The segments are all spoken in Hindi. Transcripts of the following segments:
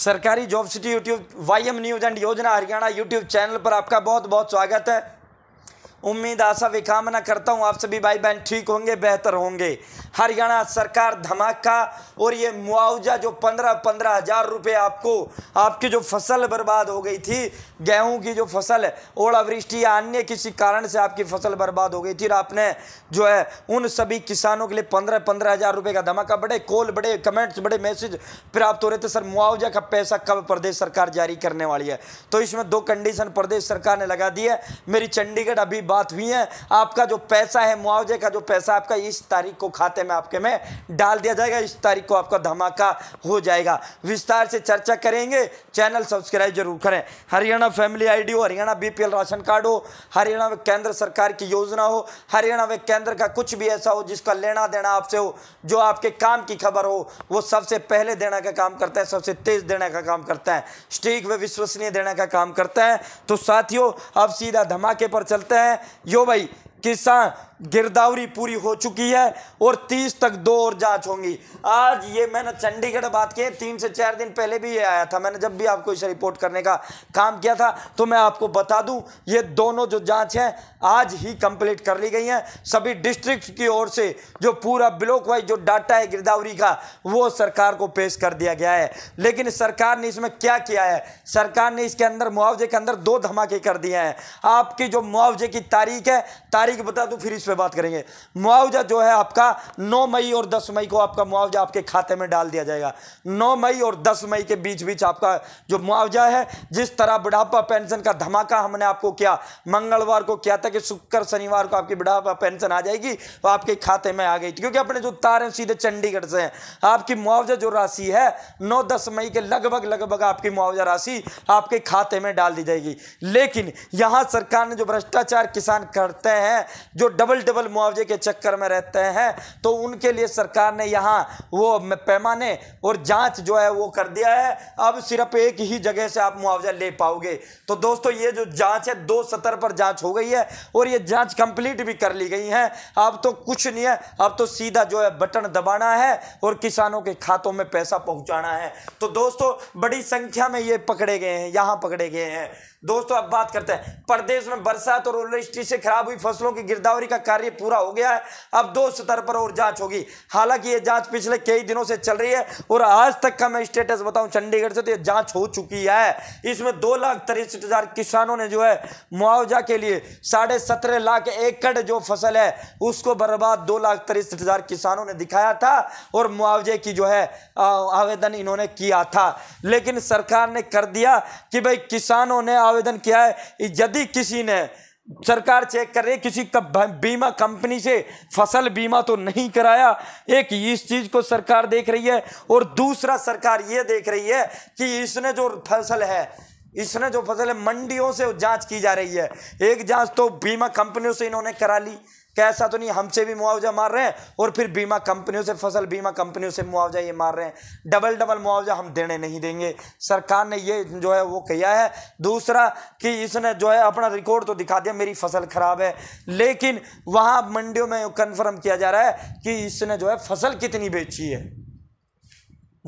सरकारी job city YouTube Y M news and योजना हरियाणा यूट्यूब चैनल पर आपका बहुत बहुत स्वागत है उम्मीद आशा विकामना कामना करता हूँ आप सभी भाई बहन ठीक होंगे बेहतर होंगे हरियाणा सरकार धमाका और ये मुआवजा जो पंद्रह पंद्रह हज़ार रुपये आपको आपकी जो फसल बर्बाद हो गई थी गेहूं की जो फसल ओलावृष्टि या अन्य किसी कारण से आपकी फसल बर्बाद हो गई थी और आपने जो है उन सभी किसानों के लिए पंद्रह पंद्रह हज़ार रुपये का धमाका बड़े कॉल बड़े कमेंट्स बड़े मैसेज प्राप्त हो रहे थे सर मुआवजा का पैसा कब प्रदेश सरकार जारी करने वाली है तो इसमें दो कंडीशन प्रदेश सरकार ने लगा दी है मेरी चंडीगढ़ अभी बात हुई है आपका जो पैसा है मुआवजे का जो पैसा आपका इस तारीख को खाते में आपके में डाल दिया जाएगा इस तारीख को आपका धमाका हो जाएगा विस्तार से चर्चा करेंगे चैनल सब्सक्राइब जरूर करें हरियाणा फैमिली आईडी हो हरियाणा बीपीएल राशन कार्ड हो हरियाणा में केंद्र सरकार की योजना हो हरियाणा में केंद्र का कुछ भी ऐसा हो जिसका लेना देना आपसे हो जो आपके काम की खबर हो वो सबसे पहले देने का काम करता है सबसे तेज देने का काम करता है स्टीक व विश्वसनीय देने का काम करता है तो साथियों अब सीधा धमाके पर चलते हैं यो भाई किसान गिरदावरी पूरी हो चुकी है और तीस तक दो और जांच होंगी आज ये मैंने चंडीगढ़ बात की तीन से चार दिन पहले भी ये आया था मैंने जब भी आपको इसे रिपोर्ट करने का काम किया था तो मैं आपको बता दूं ये दोनों जो जांच हैं आज ही कंप्लीट कर ली गई हैं सभी डिस्ट्रिक्ट की ओर से जो पूरा ब्लॉक वाइज जो डाटा है गिरदावरी का वो सरकार को पेश कर दिया गया है लेकिन सरकार ने इसमें क्या किया है सरकार ने इसके अंदर मुआवजे के अंदर दो धमाके कर दिए हैं आपकी जो मुआवजे की तारीख है तारीख बता दूँ फिर इस पे बात करेंगे मुआवजा जो है आपका 9 मई और 10 मई को आपका मुआवजा आपके खाते में डाल दिया जाएगा 9 मई और 10 मई के बीच बीच आपका जो मुआवजा है जिस तरह बुढ़ापा पेंशन का धमाका हमने आपको किया मंगलवार को किया था कि शुक्र शनिवार को आपकी बुढ़ापा पेंशन आ जाएगी तो आपके खाते में आ गई क्योंकि अपने जो तार हैं सीधे चंडीगढ़ से हैं आपकी मुआवजा जो राशि है नौ दस मई के लगभग लगभग आपकी मुआवजा राशि आपके खाते में डाल दी जाएगी लेकिन यहाँ सरकार ने जो भ्रष्टाचार किसान करते हैं जो डबल डबल मुआवजे के चक्कर में रहते हैं तो उनके लिए सरकार ने यहाँ वो पैमाने और जांच जो है वो कर दिया है अब सिर्फ एक ही जगह से आप मुआवजा ले पाओगे तो दोस्तों ये जो जांच है दो सतर पर जांच हो गई है और ये जांच कंप्लीट भी कर ली गई है अब तो कुछ नहीं है अब तो सीधा जो है बटन दबाना है और किसानों के खातों में पैसा पहुँचाना है तो दोस्तों बड़ी संख्या में ये पकड़े गए हैं यहाँ पकड़े गए हैं दोस्तों अब बात करते हैं प्रदेश में बरसात और ओलावृष्टि से खराब हुई फसलों की गिरदावरी का कार्य पूरा हो गया है अब दो स्तर पर और जांच होगी हालांकि ये जांच पिछले कई दिनों से चल रही है और आज तक का मैं स्टेटस बताऊं चंडीगढ़ से तो ये जांच हो चुकी है इसमें दो लाख तिरसठ हजार किसानों ने जो है मुआवजा के लिए साढ़े सत्रह लाख एकड़ जो फसल है उसको बर्बाद दो लाख तिरसठ हजार किसानों ने दिखाया था और मुआवजे की जो है आवेदन इन्होंने किया था लेकिन सरकार ने कर दिया कि भाई किसानों ने आवेदन किया है यदि किसी ने सरकार चेक कर रही है किसी बीमा कंपनी से फसल बीमा तो नहीं कराया एक इस चीज को सरकार देख रही है और दूसरा सरकार ये देख रही है कि इसने जो फसल है इसने जो फसल है मंडियों से जांच की जा रही है एक जांच तो बीमा कंपनियों से इन्होंने करा ली कैसा तो नहीं हमसे भी मुआवजा मार रहे हैं और फिर बीमा कंपनियों से फसल बीमा कंपनियों से मुआवजा ये मार रहे हैं डबल डबल मुआवजा हम देने नहीं देंगे सरकार ने ये जो है वो किया है दूसरा कि इसने जो है अपना रिकॉर्ड तो दिखा दिया मेरी फसल ख़राब है लेकिन वहाँ मंडियों में कन्फर्म किया जा रहा है कि इसने जो है फसल कितनी बेची है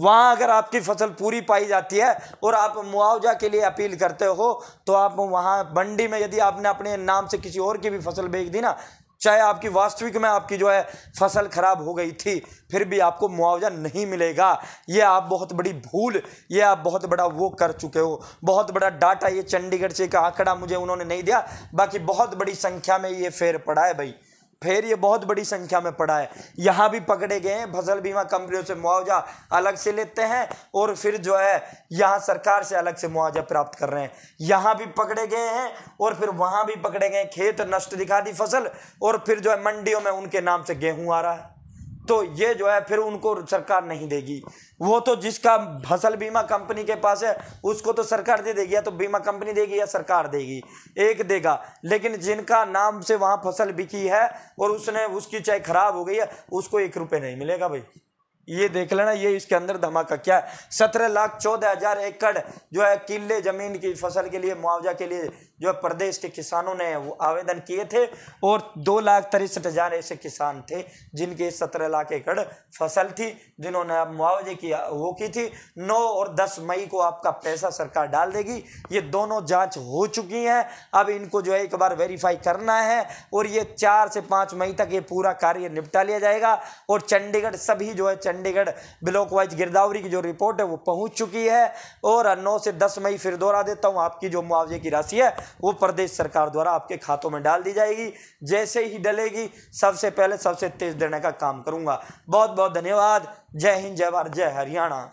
वहाँ अगर आपकी फसल पूरी पाई जाती है और आप मुआवजा के लिए अपील करते हो तो आप वहाँ मंडी में यदि आपने अपने नाम से किसी और की भी फसल बेच दी ना चाहे आपकी वास्तविक में आपकी जो है फसल खराब हो गई थी फिर भी आपको मुआवजा नहीं मिलेगा ये आप बहुत बड़ी भूल ये आप बहुत बड़ा वो कर चुके हो बहुत बड़ा डाटा ये चंडीगढ़ से एक आंकड़ा मुझे उन्होंने नहीं दिया बाकी बहुत बड़ी संख्या में ये फेर पड़ा है भाई फिर ये बहुत बड़ी संख्या में पड़ा है यहाँ भी पकड़े गए हैं फसल बीमा कंपनियों से मुआवजा अलग से लेते हैं और फिर जो है यहाँ सरकार से अलग से मुआवजा प्राप्त कर रहे हैं यहाँ भी पकड़े गए हैं और फिर वहाँ भी पकड़े गए खेत नष्ट दिखा दी फसल और फिर जो है मंडियों में उनके नाम से गेहूँ आ रहा है तो ये जो है फिर उनको सरकार नहीं देगी वो तो जिसका फसल बीमा कंपनी के पास है उसको तो सरकार दे देगी या तो बीमा कंपनी देगी या सरकार देगी एक देगा लेकिन जिनका नाम से वहाँ फसल बिकी है और उसने उसकी चाय खराब हो गई है उसको एक रुपये नहीं मिलेगा भाई ये देख लेना ये इसके अंदर धमाका क्या है सत्रह लाख चौदह हजार एकड़ जो है किले जमीन की फसल के लिए मुआवजा के लिए जो है प्रदेश के किसानों ने वो आवेदन किए थे और दो लाख तिरसठ हजार ऐसे किसान थे जिनके सत्रह लाख एकड़ फसल थी जिन्होंने अब मुआवजे की वो की थी नौ और दस मई को आपका पैसा सरकार डाल देगी ये दोनों जाँच हो चुकी हैं अब इनको जो है एक बार वेरीफाई करना है और ये चार से पाँच मई तक ये पूरा कार्य निपटा लिया जाएगा और चंडीगढ़ सभी जो है चंडीगढ़ ब्लॉक वाइज गिरदावरी की जो रिपोर्ट है वो पहुंच चुकी है और नौ से दस मई फिर दोहरा देता हूँ आपकी जो मुआवजे की राशि है वो प्रदेश सरकार द्वारा आपके खातों में डाल दी जाएगी जैसे ही डलेगी सबसे पहले सबसे तेज देने का काम करूंगा बहुत बहुत धन्यवाद जय हिंद जय भारत जय हरियाणा